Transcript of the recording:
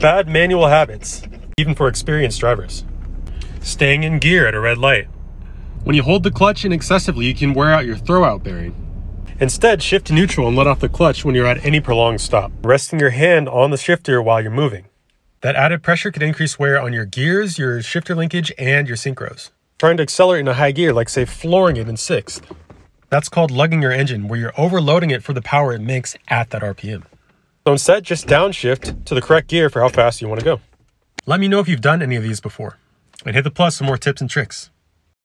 Bad manual habits, even for experienced drivers. Staying in gear at a red light. When you hold the clutch in excessively, you can wear out your throwout bearing. Instead, shift to neutral and let off the clutch when you're at any prolonged stop, resting your hand on the shifter while you're moving. That added pressure could increase wear on your gears, your shifter linkage, and your synchros. Trying to accelerate in a high gear, like say flooring it in sixth, that's called lugging your engine, where you're overloading it for the power it makes at that RPM. So instead, just downshift to the correct gear for how fast you want to go. Let me know if you've done any of these before and hit the plus for more tips and tricks.